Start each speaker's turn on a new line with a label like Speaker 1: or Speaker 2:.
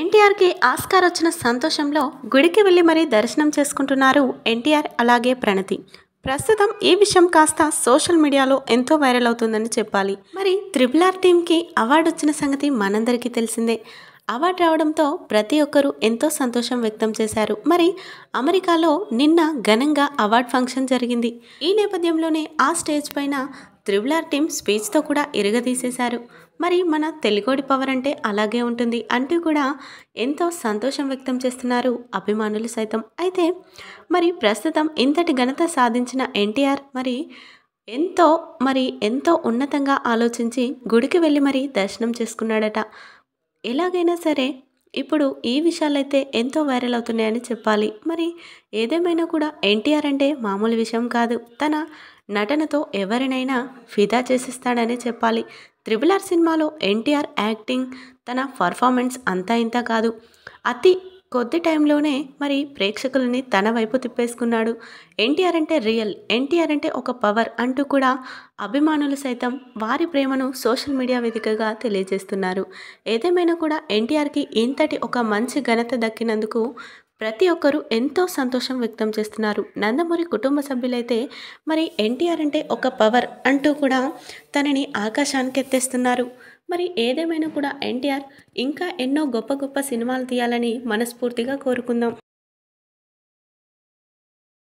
Speaker 1: ఎన్టీఆర్కి ఆస్కార్ వచ్చిన సంతోషంలో గుడికి వెళ్ళి మరీ దర్శనం చేసుకుంటున్నారు ఎన్టీఆర్ అలాగే ప్రణతి ప్రస్తుతం ఈ విషయం కాస్త సోషల్ మీడియాలో ఎంతో వైరల్ అవుతుందని చెప్పాలి మరి త్రిబుల్ ఆర్ టీంకి అవార్డు వచ్చిన సంగతి మనందరికీ తెలిసిందే అవార్డు రావడంతో ప్రతి ఒక్కరూ ఎంతో సంతోషం వ్యక్తం చేశారు మరి అమెరికాలో నిన్న ఘనంగా అవార్డు ఫంక్షన్ జరిగింది ఈ నేపథ్యంలోనే ఆ స్టేజ్ పైన త్రిబులార్ టీం స్పీచ్తో కూడా ఇరగదీసేశారు మరి మన తెలుగోడి పవర్ అంటే అలాగే ఉంటుంది అంటూ కూడా ఎంతో సంతోషం వ్యక్తం చేస్తున్నారు అభిమానులు సైతం అయితే మరి ప్రస్తుతం ఇంతటి ఘనత సాధించిన ఎన్టీఆర్ మరి ఎంతో మరి ఎంతో ఉన్నతంగా ఆలోచించి గుడికి వెళ్ళి మరి దర్శనం చేసుకున్నాడట ఎలాగైనా సరే ఇప్పుడు ఈ విషయాలైతే ఎంతో వైరల్ అవుతున్నాయని చెప్పాలి మరి ఏదేమైనా కూడా ఎన్టీఆర్ అంటే మామూలు విషయం కాదు తన నటనతో ఎవరినైనా ఫిదా చేసిస్తాడనే చెప్పాలి త్రిబుల్ ఆర్ సినిమాలో ఎన్టీఆర్ యాక్టింగ్ తన పర్ఫార్మెన్స్ అంతా ఇంత కాదు అతి కొద్ది టైంలోనే మరి ప్రేక్షకులని తన వైపు తిప్పేసుకున్నాడు ఎన్టీఆర్ అంటే రియల్ ఎన్టీఆర్ అంటే ఒక పవర్ అంటూ కూడా అభిమానులు సైతం వారి ప్రేమను సోషల్ మీడియా వేదికగా తెలియజేస్తున్నారు ఏదేమైనా కూడా ఎన్టీఆర్కి ఇంతటి ఒక మంచి ఘనత దక్కినందుకు ప్రతి ఒక్కరూ ఎంతో సంతోషం వ్యక్తం చేస్తున్నారు నందమూరి కుటుంబ సభ్యులైతే మరి ఎన్టీఆర్ అంటే ఒక పవర్ అంటూ కూడా తనని ఆకాశానికి ఎత్తేస్తున్నారు మరి ఏదేమైనా కూడా ఎన్టీఆర్ ఇంకా ఎన్నో గొప్ప గొప్ప సినిమాలు తీయాలని మనస్ఫూర్తిగా కోరుకుందాం